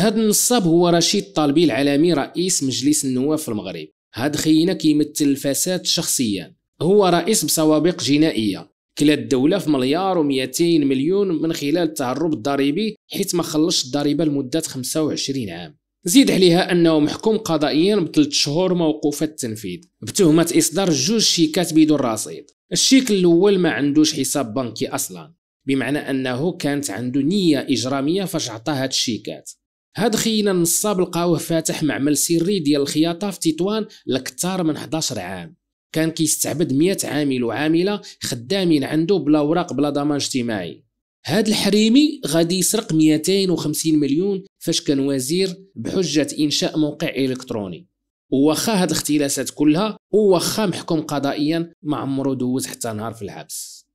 هاد النصاب هو رشيد طالبي العالمي رئيس مجلس النواب في المغرب هاد خينا كيمثل الفساد شخصيا هو رئيس بسوابق جنائيه كلا الدوله في مليار و200 مليون من خلال التهرب الضريبي حيت ما خلصش الضريبه لمده 25 عام زيد عليها انه محكوم قضائيا بثلاث شهور موقوفه التنفيذ بتهمه اصدار جوج شيكات بدون رصيد الشيك الاول ما عندوش حساب بنكي اصلا بمعنى انه كانت عنده نيه اجراميه فاش عطى هاد الشيكات هاد خينا النصاب لقاوه فاتح معمل سري ديال الخياطه في تطوان لكثار من 11 عام كان كيستعبد 100 عامل وعامله خدامين عنده بلا اوراق بلا ضمان اجتماعي هاد الحريمي غادي يسرق 250 مليون فاش كان وزير بحجه انشاء موقع الكتروني وخا هاد الاختلاسات كلها وخا محكوم قضائيا ما عمرو دوز حتى نهار في الحبس